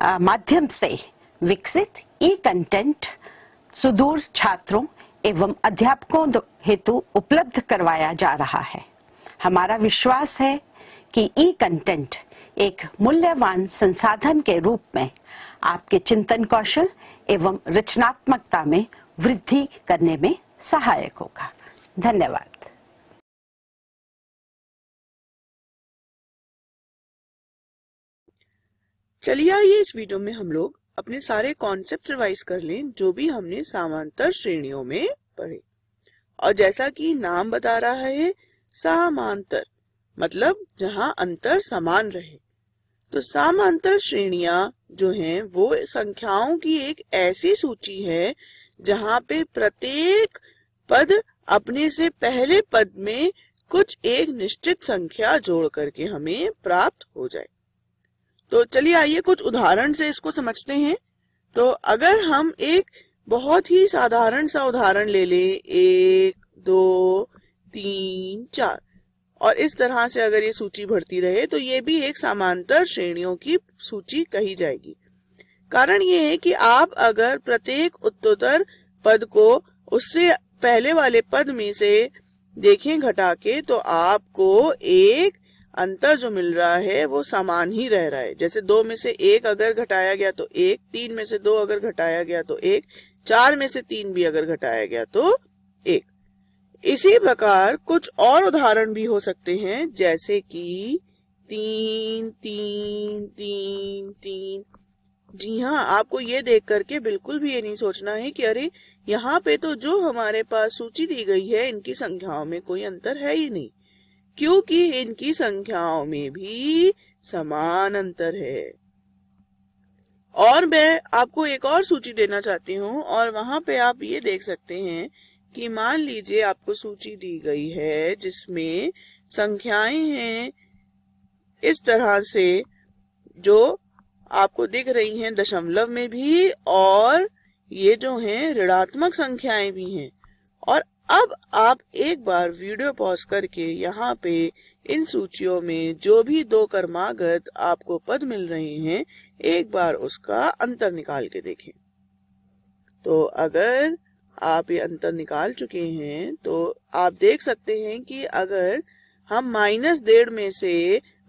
माध्यम से विकसित ई कंटेंट सुदूर छात्रों एवं अध्यापकों हेतु उपलब्ध करवाया जा रहा है हमारा विश्वास है कि ई कंटेंट एक मूल्यवान संसाधन के रूप में आपके चिंतन कौशल एवं रचनात्मकता में वृद्धि करने में सहायक होगा धन्यवाद चलिए आइए इस वीडियो में हम लोग अपने सारे कॉन्सेप्ट रिवाइज कर लें जो भी हमने समांतर श्रेणियों में पढ़े और जैसा कि नाम बता रहा है समांतर मतलब जहां अंतर समान रहे तो समांतर श्रेणिया जो हैं वो संख्याओं की एक ऐसी सूची है जहां पे प्रत्येक पद अपने से पहले पद में कुछ एक निश्चित संख्या जोड़ करके हमें प्राप्त हो जाए तो चलिए आइए कुछ उदाहरण से इसको समझते हैं तो अगर हम एक बहुत ही साधारण सा उदाहरण ले लें एक दो तीन चार और इस तरह से अगर ये सूची बढ़ती रहे तो ये भी एक समांतर श्रेणियों की सूची कही जाएगी कारण ये है कि आप अगर प्रत्येक उत्तोत्तर पद को उससे पहले वाले पद में से देखें घटा के तो आपको एक अंतर जो मिल रहा है वो समान ही रह रहा है जैसे दो में से एक अगर घटाया गया तो एक तीन में से दो अगर घटाया गया तो एक चार में से तीन भी अगर घटाया गया तो एक इसी प्रकार कुछ और उदाहरण भी हो सकते हैं जैसे कि तीन तीन तीन तीन जी हाँ आपको ये देख करके बिल्कुल भी ये नहीं सोचना है कि अरे यहाँ पे तो जो हमारे पास सूची दी गई है इनकी संख्याओं में कोई अंतर है ही नहीं क्योंकि इनकी संख्याओं में भी समान अंतर है और मैं आपको एक और सूची देना चाहती हूँ और वहां पे आप ये देख सकते हैं कि मान लीजिए आपको सूची दी गई है जिसमें संख्याएं हैं इस तरह से जो आपको दिख रही हैं दशमलव में भी और ये जो हैं ऋणात्मक संख्याएं भी हैं और अब आप एक बार वीडियो पॉज करके यहाँ पे इन सूचियों में जो भी दो कर्मागत आपको पद मिल रहे हैं एक बार उसका अंतर निकाल के देखें तो अगर आप ये अंतर निकाल चुके हैं तो आप देख सकते हैं कि अगर हम माइनस डेढ़ में से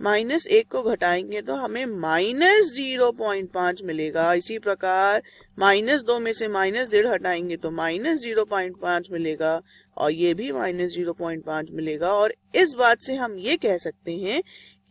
माइनस एक को घटाएंगे तो हमें माइनस जीरो पॉइंट पांच मिलेगा इसी प्रकार माइनस दो में से माइनस डेढ़ हटाएंगे तो माइनस जीरो पॉइंट पांच मिलेगा और ये भी माइनस जीरो पॉइंट पांच मिलेगा और इस बात से हम ये कह सकते हैं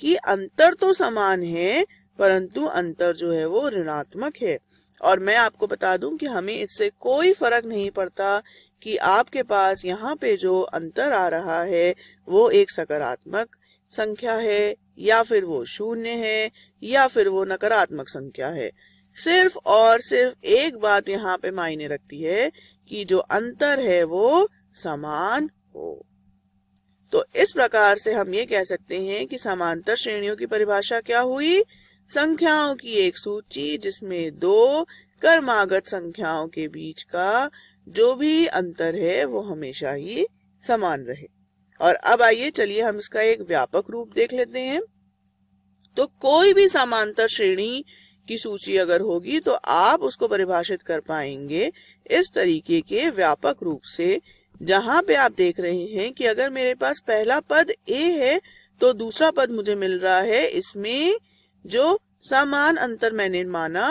कि अंतर तो समान है परंतु अंतर जो है वो ऋणात्मक है और मैं आपको बता दूं कि हमें इससे कोई फर्क नहीं पड़ता कि आपके पास यहाँ पे जो अंतर आ रहा है वो एक सकारात्मक संख्या है या फिर वो शून्य है या फिर वो नकारात्मक संख्या है सिर्फ और सिर्फ एक बात यहाँ पे मायने रखती है कि जो अंतर है वो समान हो तो इस प्रकार से हम ये कह सकते हैं कि समांतर श्रेणियों की परिभाषा क्या हुई संख्याओं की एक सूची जिसमें दो कर्मागत संख्याओं के बीच का जो भी अंतर है वो हमेशा ही समान रहे और अब आइए चलिए हम इसका एक व्यापक रूप देख लेते हैं तो कोई भी समांतर श्रेणी की सूची अगर होगी तो आप उसको परिभाषित कर पाएंगे इस तरीके के व्यापक रूप से जहां पे आप देख रहे हैं कि अगर मेरे पास पहला पद ए है तो दूसरा पद मुझे मिल रहा है इसमें जो समान अंतर मैंने माना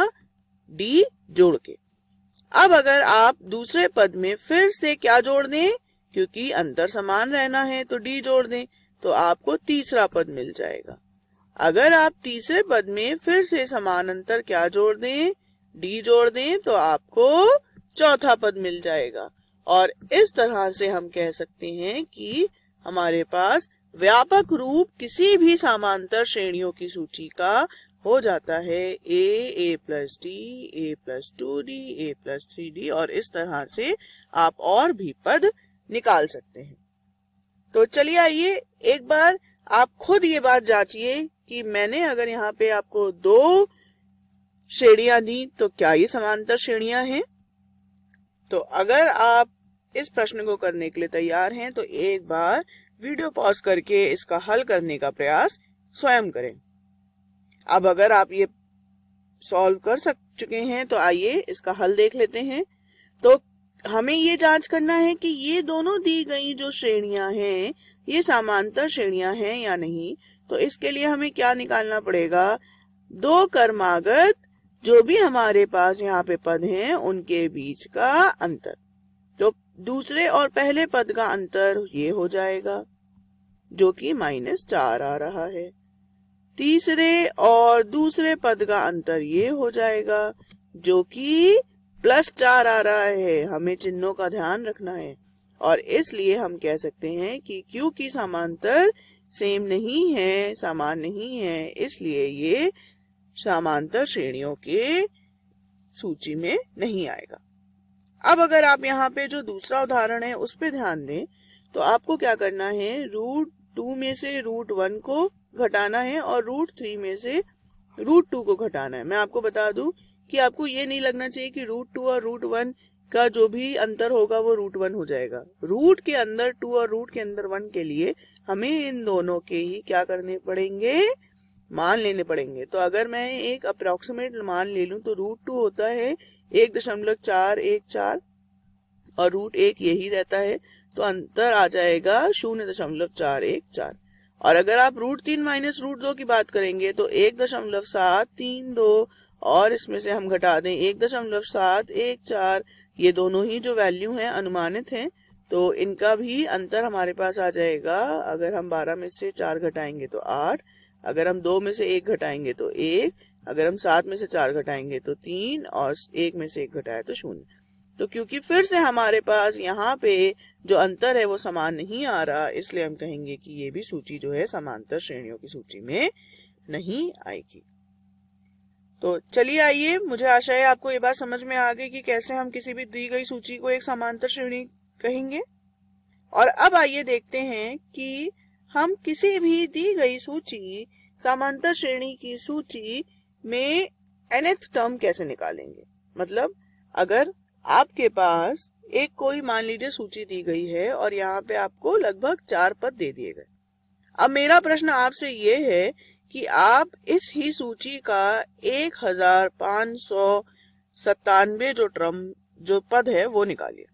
डी जोड़ के अब अगर आप दूसरे पद में फिर से क्या जोड़ दें क्योंकि अंतर समान रहना है तो डी जोड़ दें तो आपको तीसरा पद मिल जाएगा अगर आप तीसरे पद में फिर से समानांतर क्या जोड़ दें डी जोड़ दें तो आपको चौथा पद मिल जाएगा और इस तरह से हम कह सकते हैं कि हमारे पास व्यापक रूप किसी भी समांतर श्रेणियों की सूची का हो जाता है a a plus d a plus two d a plus three d और इस तरह से आप और भी पद निकाल सकते हैं तो चलिए आइए एक बार आप खुद ये बात जांचिए कि मैंने अगर यहाँ पे आपको दो श्रेणियां दी तो क्या ये समांतर श्रेणियां हैं तो अगर आप इस प्रश्न को करने के लिए तैयार हैं तो एक बार वीडियो पॉज करके इसका हल करने का प्रयास स्वयं करें अब अगर आप ये सॉल्व कर सक चुके हैं तो आइए इसका हल देख लेते हैं तो हमें ये जांच करना है कि ये दोनों दी गई जो श्रेणियां हैं ये समांतर श्रेणियां हैं या नहीं तो इसके लिए हमें क्या निकालना पड़ेगा दो कर्मागत जो भी हमारे पास यहाँ पे पद हैं उनके बीच का अंतर तो दूसरे और पहले पद का अंतर ये हो जाएगा जो कि माइनस चार आ रहा है तीसरे और दूसरे पद का अंतर ये हो जाएगा जो कि प्लस चार आ रहा है हमें चिन्हों का ध्यान रखना है और इसलिए हम कह सकते हैं कि क्यू की समांतर सेम नहीं है समान नहीं है इसलिए ये समांतर श्रेणियों के सूची में नहीं आएगा अब अगर आप यहाँ पे जो दूसरा उदाहरण है उस पर ध्यान दें तो आपको क्या करना है रूट टू में से रूट वन को घटाना है और रूट थ्री में से रूट टू को घटाना है मैं आपको बता दूं कि आपको ये नहीं लगना चाहिए कि रूट टू और रूट वन का जो भी अंतर होगा वो रूट वन हो जाएगा रूट के अंदर टू और रूट के अंदर वन के लिए हमें इन दोनों के ही क्या करने पड़ेंगे मान लेने पड़ेंगे तो अगर मैं एक अप्रोक्सीमेट मान ले लू तो रूट टू होता है एक दशमलव चार एक चार और रूट एक यही रहता है तो अंतर आ जाएगा शून्य दशमलव चार एक चार और अगर आप रूट तीन माइनस रूट दो की बात करेंगे तो एक दशमलव सात तीन दो और इसमें से हम घटा दें एक दशमलव सात एक चार ये दोनों ही जो वैल्यू हैं अनुमानित हैं तो इनका भी अंतर हमारे पास आ जाएगा अगर हम बारह में से चार घटाएंगे तो आठ अगर हम दो में से एक घटाएंगे तो एक अगर हम सात में से चार घटाएंगे तो तीन और एक में से एक घटाए तो शून्य तो क्योंकि फिर से हमारे पास यहाँ पे जो अंतर है वो समान नहीं आ रहा इसलिए हम कहेंगे कि ये भी सूची जो है समांतर श्रेणियों की सूची में नहीं आएगी तो चलिए आइए मुझे आशा है आपको ये बात समझ में आ गई कि कैसे हम किसी भी दी गई सूची को एक समांतर श्रेणी कहेंगे और अब आइए देखते हैं कि हम किसी भी दी गई सूची समांतर श्रेणी की सूची में nth टर्म कैसे निकालेंगे मतलब अगर आपके पास एक कोई मान लीजिए सूची दी गई है और यहाँ पे आपको लगभग चार पद दे दिए गए अब मेरा प्रश्न आपसे ये है कि आप इस ही सूची का एक हजार पांच सौ सत्तानवे जो ट्रम जो पद है वो निकालिए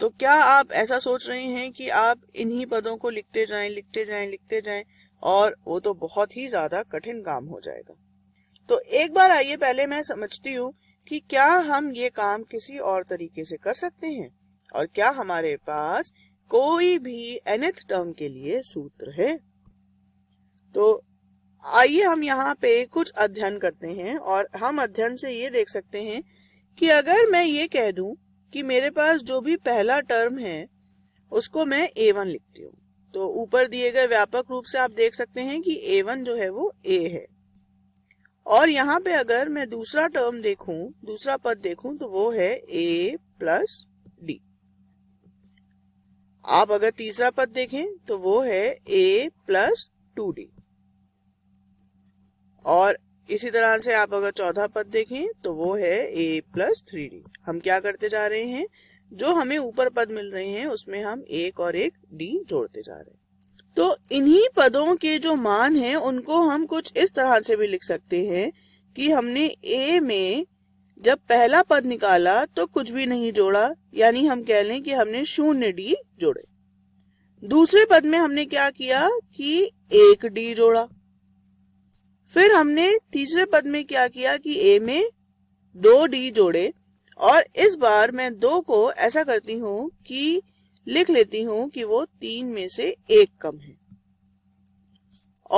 तो क्या आप ऐसा सोच रहे हैं कि आप इन्हीं पदों को लिखते जाएं लिखते जाएं लिखते जाएं और वो तो बहुत ही ज्यादा कठिन काम हो जाएगा तो एक बार आइए पहले मैं समझती हूँ कि क्या हम ये काम किसी और तरीके से कर सकते हैं और क्या हमारे पास कोई भी एनथ टर्म के लिए सूत्र है तो आइए हम यहाँ पे कुछ अध्ययन करते हैं और हम अध्ययन से ये देख सकते हैं कि अगर मैं ये कह दूं कि मेरे पास जो भी पहला टर्म है उसको मैं ए वन लिखती हूँ तो ऊपर दिए गए व्यापक रूप से आप देख सकते हैं कि ए वन जो है वो ए है और यहाँ पे अगर मैं दूसरा टर्म देखूं दूसरा पद देखूं तो वो है ए प्लस डी आप अगर तीसरा पद देखें तो वो है ए प्लस टू डी और इसी तरह से आप अगर चौथा पद देखें तो वो है ए प्लस थ्री डी हम क्या करते जा रहे हैं जो हमें ऊपर पद मिल रहे हैं उसमें हम एक और एक डी जोड़ते जा रहे हैं तो इन्हीं पदों के जो मान हैं उनको हम कुछ इस तरह से भी लिख सकते हैं कि हमने ए में जब पहला पद निकाला तो कुछ भी नहीं जोड़ा यानी हम कह लें कि हमने शून्य डी जोड़े दूसरे पद में हमने क्या किया कि एक डी जोड़ा फिर हमने तीसरे पद में क्या किया कि ए में दो डी जोड़े और इस बार मैं दो को ऐसा करती हूँ कि लिख लेती हूँ कि वो तीन में से एक कम है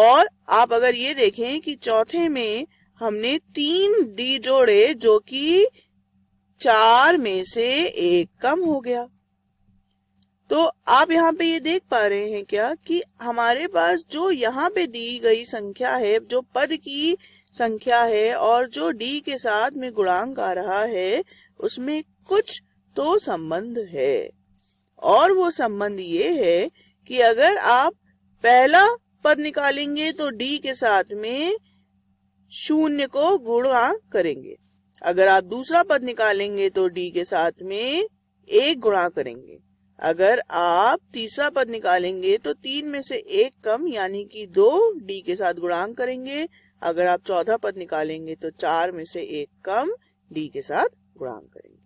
और आप अगर ये देखें कि चौथे में हमने तीन डी जोड़े जो कि चार में से एक कम हो गया तो आप यहाँ पे ये देख पा रहे हैं क्या कि हमारे पास जो यहाँ पे दी गई संख्या है जो पद की संख्या है और जो डी के साथ में गुणांक आ रहा है उसमें कुछ तो संबंध है और वो संबंध ये है कि अगर आप पहला पद निकालेंगे तो डी के साथ में शून्य को गुणांक करेंगे अगर आप दूसरा पद निकालेंगे तो डी के साथ में एक गुणा करेंगे अगर आप तीसरा पद निकालेंगे तो तीन में से एक कम यानी कि दो डी के साथ गुणांक करेंगे अगर आप चौथा पद निकालेंगे तो चार में से एक कम डी के साथ गुणांक करेंगे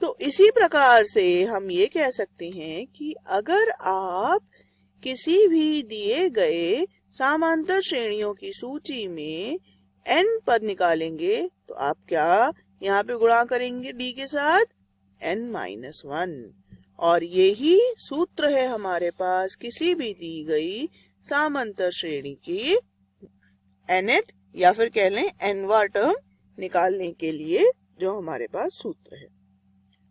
तो इसी प्रकार से हम ये कह सकते हैं कि अगर आप किसी भी दिए गए समांतर श्रेणियों की सूची में एन पद निकालेंगे तो आप क्या यहाँ पे गुणा करेंगे डी के साथ एन माइनस वन और यही सूत्र है हमारे पास किसी भी दी गई सामंतर श्रेणी की एनथ या फिर कह लें एनवा टर्म निकालने के लिए जो हमारे पास सूत्र है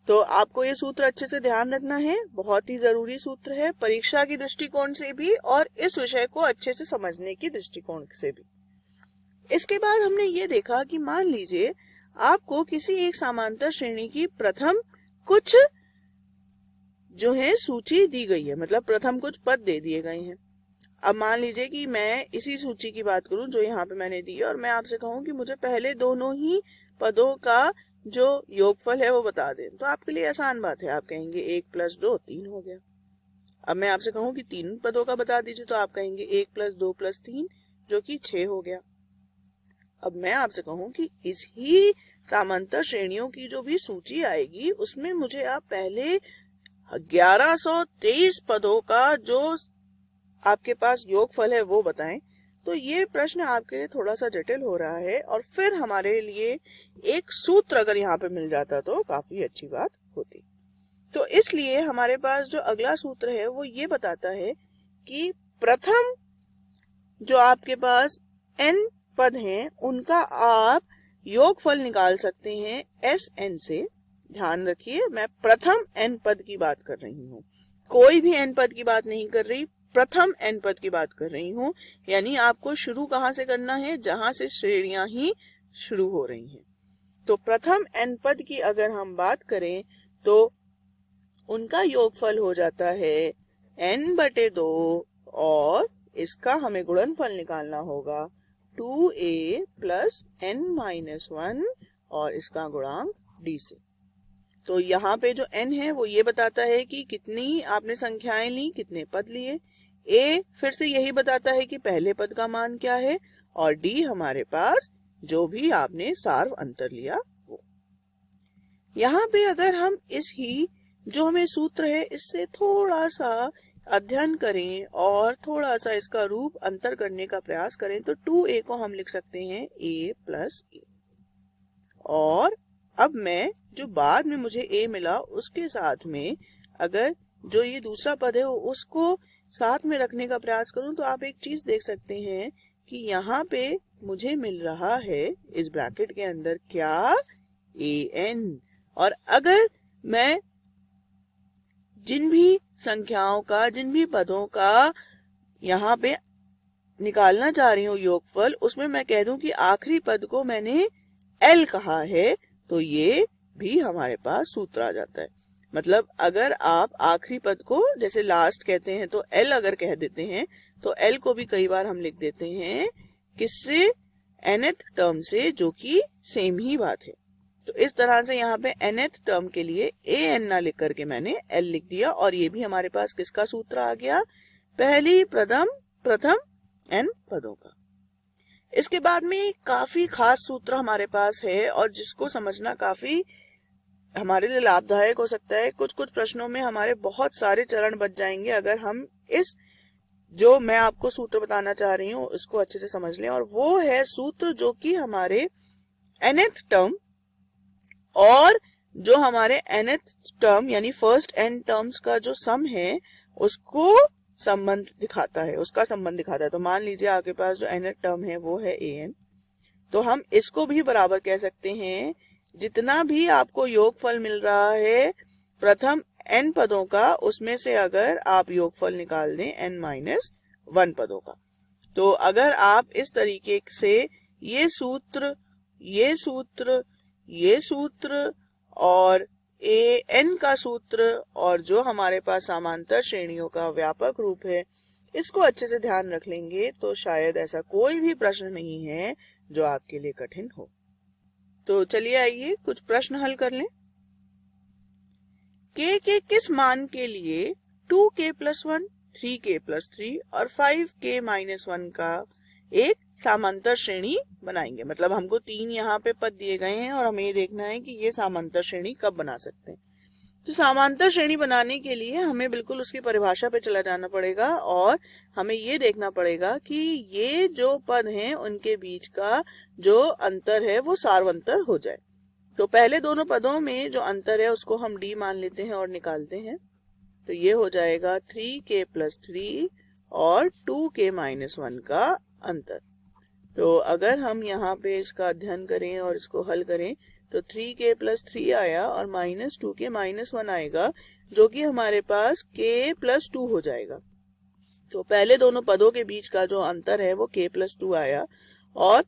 तो आपको ये सूत्र अच्छे से ध्यान रखना है बहुत ही जरूरी सूत्र है परीक्षा की दृष्टिकोण से भी और इस विषय को अच्छे से समझने की दृष्टिकोण से भी इसके बाद हमने ये देखा कि मान लीजिए आपको किसी एक समांतर श्रेणी की प्रथम कुछ जो है सूची दी गई है मतलब प्रथम कुछ पद दे दिए गए हैं अब मान लीजिए कि मैं इसी सूची की बात करूं जो यहाँ पे मैंने दी है और मैं आपसे कहूं कि मुझे पहले दोनों ही पदों का जो योगफल है वो बता दें तो आपके लिए आसान बात है आप कहेंगे एक प्लस दो तीन हो गया अब मैं आपसे कहूं कि तीन पदों का बता दीजिए तो आप कहेंगे एक प्लस दो प्लस तीन जो कि छ हो गया अब मैं आपसे कहूं कि इस ही सामांतर श्रेणियों की जो भी सूची आएगी उसमें मुझे आप पहले 1123 पदों का जो आपके पास योगफल है वो बताएं तो ये प्रश्न आपके लिए थोड़ा सा जटिल हो रहा है और फिर हमारे लिए एक सूत्र अगर यहाँ पे मिल जाता तो काफी अच्छी बात होती तो इसलिए हमारे पास जो अगला सूत्र है वो ये बताता है कि प्रथम जो आपके पास एन पद हैं उनका आप योगफल निकाल सकते हैं एस एन से ध्यान रखिए मैं प्रथम एन पद की बात कर रही हूँ कोई भी एन पद की बात नहीं कर रही प्रथम एन पद की बात कर रही हूँ यानी आपको शुरू कहाँ से करना है जहां से श्रेणियां ही शुरू हो रही हैं तो प्रथम एन पद की अगर हम बात करें तो उनका योगफल हो जाता है एन बटे दो और इसका हमें गुणनफल निकालना होगा two a plus n minus one और इसका गुणांक डी से तो यहाँ पे जो एन है वो ये बताता है कि कितनी आपने संख्याएं ली कितने पद लिए ए फिर से यही बताता है कि पहले पद का मान क्या है और डी हमारे पास जो भी आपने सार्व अंतर लिया वो यहाँ पे अगर हम इस ही जो हमें सूत्र है इससे थोड़ा सा अध्ययन करें और थोड़ा सा इसका रूप अंतर करने का प्रयास करें तो टू ए को हम लिख सकते हैं ए प्लस ए और अब मैं जो बाद में मुझे ए मिला उसके साथ में अगर जो ये दूसरा पद है उसको साथ में रखने का प्रयास करूं तो आप एक चीज देख सकते हैं कि यहाँ पे मुझे मिल रहा है इस ब्रैकेट के अंदर क्या ए एन और अगर मैं जिन भी संख्याओं का जिन भी पदों का यहाँ पे निकालना चाह रही हूँ योगफल उसमें मैं कह दूं कि आखिरी पद को मैंने एल कहा है तो ये भी हमारे पास सूत्र आ जाता है मतलब अगर आप आखिरी पद को जैसे लास्ट कहते हैं तो एल अगर कह देते हैं तो एल को भी कई बार हम लिख देते हैं किससे एनेथ टर्म से जो कि सेम ही बात है तो इस तरह से यहाँ पे एनेथ टर्म के लिए ए एन ना लिख करके मैंने एल लिख दिया और ये भी हमारे पास किसका सूत्र आ गया पहली प्रथम प्रथम एन पदों का इसके बाद में काफी खास सूत्र हमारे पास है और जिसको समझना काफी हमारे लिए लाभदायक हो सकता है कुछ कुछ प्रश्नों में हमारे बहुत सारे चरण बच जाएंगे अगर हम इस जो मैं आपको सूत्र बताना चाह रही हूँ इसको अच्छे से समझ लें और वो है सूत्र जो कि हमारे एनेथ टर्म और जो हमारे एनेथ टर्म यानी फर्स्ट एन टर्म्स का जो सम है उसको संबंध दिखाता है उसका संबंध दिखाता है तो मान लीजिए आपके पास जो एन टर्म है वो है ए एन तो हम इसको भी बराबर कह सकते हैं जितना भी आपको योगफल मिल रहा है प्रथम एन पदों का उसमें से अगर आप योगफल निकाल दें एन माइनस वन पदों का तो अगर आप इस तरीके से ये सूत्र ये सूत्र ये सूत्र और ए एन का सूत्र और जो हमारे पास समांतर श्रेणियों का व्यापक रूप है इसको अच्छे से ध्यान रख लेंगे तो शायद ऐसा कोई भी प्रश्न नहीं है जो आपके लिए कठिन हो तो चलिए आइए कुछ प्रश्न हल कर लें के के किस मान के लिए two k plus one three k plus three और फाइव के माइनस वन का एक सामांतर श्रेणी बनाएंगे मतलब हमको तीन यहाँ पे पद दिए गए हैं और हमें ये देखना है कि ये सामांतर श्रेणी कब बना सकते हैं तो सामांतर श्रेणी बनाने के लिए हमें बिल्कुल उसकी परिभाषा पे चला जाना पड़ेगा और हमें ये देखना पड़ेगा कि ये जो पद हैं उनके बीच का जो अंतर है वो सार्वंतर हो जाए तो पहले दोनों पदों में जो अंतर है उसको हम डी मान लेते हैं और निकालते हैं तो ये हो जाएगा थ्री के प्लस थ्री और टू के माइनस वन का अंतर तो अगर हम यहाँ पे इसका अध्ययन करें और इसको हल करें तो थ्री के प्लस थ्री आया और minus two k minus one आएगा जो कि हमारे पास के प्लस टू हो जाएगा तो पहले दोनों पदों के बीच का जो अंतर है वो के प्लस टू आया और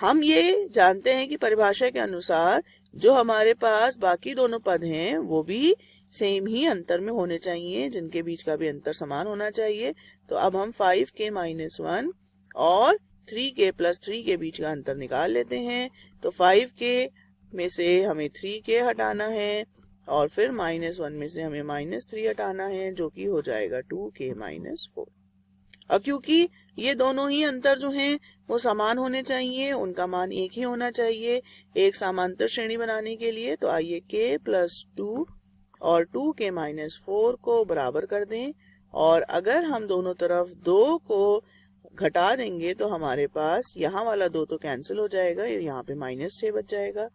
हम ये जानते हैं कि परिभाषा के अनुसार जो हमारे पास बाकी दोनों पद हैं वो भी सेम ही अंतर में होने चाहिए जिनके बीच का भी अंतर समान होना चाहिए तो अब हम फाइव के माइनस वन और थ्री के प्लस थ्री के बीच का अंतर निकाल लेते हैं तो फाइव के में से हमें थ्री के हटाना है और फिर माइनस वन में से हमें माइनस थ्री हटाना है जो कि हो जाएगा टू के माइनस फोर और क्योंकि ये दोनों ही अंतर जो हैं वो समान होने चाहिए उनका मान एक ही होना चाहिए एक समांतर श्रेणी बनाने के लिए तो आइए के प्लस टू और टू के माइनस फोर को बराबर कर दें और अगर हम दोनों तरफ दो को घटा देंगे तो हमारे पास यहाँ वाला दो तो कैंसिल हो जाएगा यहाँ पे माइनस छः बच जाएगा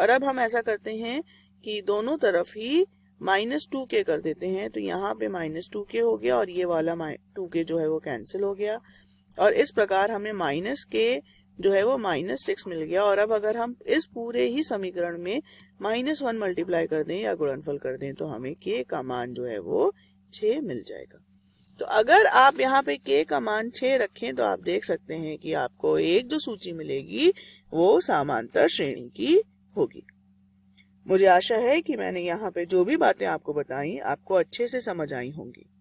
और अब हम ऐसा करते हैं कि दोनों तरफ ही माइनस टू के कर देते हैं तो यहाँ पे माइनस टू के हो गया और ये वाला टू के जो है वो कैंसिल हो गया और इस प्रकार हमें माइनस के जो है वो माइनस सिक्स मिल गया और अब अगर हम इस पूरे ही समीकरण में माइनस वन मल्टीप्लाई कर दें या गुणनफल कर दें तो हमें के का मान जो है वो छ मिल जाएगा तो अगर आप यहाँ पे के का मान छ रखें तो आप देख सकते हैं कि आपको एक जो सूची मिलेगी वो सामांतर श्रेणी की होगी मुझे आशा है कि मैंने यहाँ पे जो भी बातें आपको बताई आपको अच्छे से समझ आई होंगी